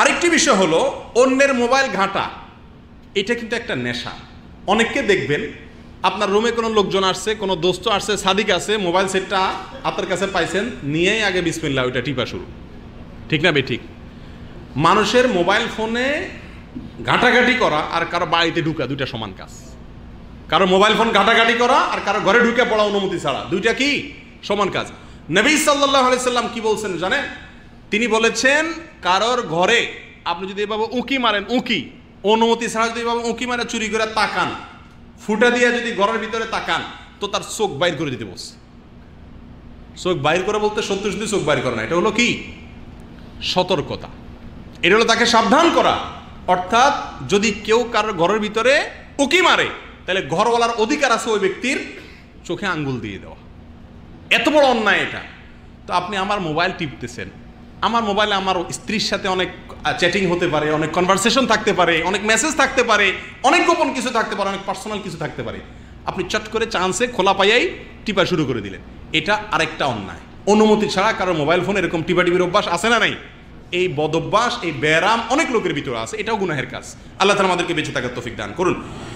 আরেকটি বিষয় হলো অন্যের মোবাইল ঘাঁটা এটা কিন্তু একটা নেশা অনেককে দেখবেন আপনার রুমে কোনো লোকজন আসছে কোনো দোস্ত আসছে সাদিক আছে মোবাইল সেটটা আপনার কাছে পাইছেন নিয়েই আগে বিসমিল্লা ওইটা টিপা শুরু ঠিক না বে ঠিক মানুষের মোবাইল ফোনে ঘাঁটাঘাঁটি করা আর কারো বাড়িতে ঢুকা দুইটা সমান কাজ কারো মোবাইল ফোন ঘাঁটাঘাঁটি করা আর কারো ঘরে ঢুকে পড়া অনুমতি ছাড়া দুইটা কি সমান কাজ নবী সাল্লাহ আলাইসাল্লাম কি বলছেন জানেন তিনি বলেছেন কারোর ঘরে আপনি যদি এভাবে উঁকি মারেন উঁকি অনুমতি ছাড়া যদি এভাবে উঁকি মারে চুরি করে তাকান ফুটা দিয়ে যদি ঘরের ভিতরে তাকান তো তার চোখ বাইর করে দিতে বসে চোখ বাইর করে বলতে সত্য সত্যি চোখ বাইর করে না এটা হলো কি সতর্কতা এটা হলো তাকে সাবধান করা অর্থাৎ যদি কেউ কারোর ঘরের ভিতরে উঁকি মারে তাহলে ঘরওয়ালার অধিকার আছে ওই ব্যক্তির চোখে আঙ্গুল দিয়ে দেওয়া এত বড় অন্যায় এটা তো আপনি আমার মোবাইল টিপতেছেন আমার মোবাইলে আমার স্ত্রীর সাথে অনেক চ্যাটিং হতে পারে অনেক কনভারসেশন থাকতে পারে অনেক মেসেজ থাকতে পারে অনেক গোপন কিছু থাকতে পারে অনেক পার্সোনাল কিছু থাকতে পারে আপনি চট করে চান্সে খোলা পাইয়াই টিপা শুরু করে দিলেন এটা আরেকটা অন্যায় অনুমতি ছাড়া কারো মোবাইল ফোনে এরকম টিপা টিপির অভ্যাস আছে না নাই এই বদভ্যাস এই ব্যারাম অনেক লোকের ভিতরে আছে এটাও গুনাহের কাজ আল্লাহ তালা আমাদেরকে বেঁচে থাকার তফিক দান করুন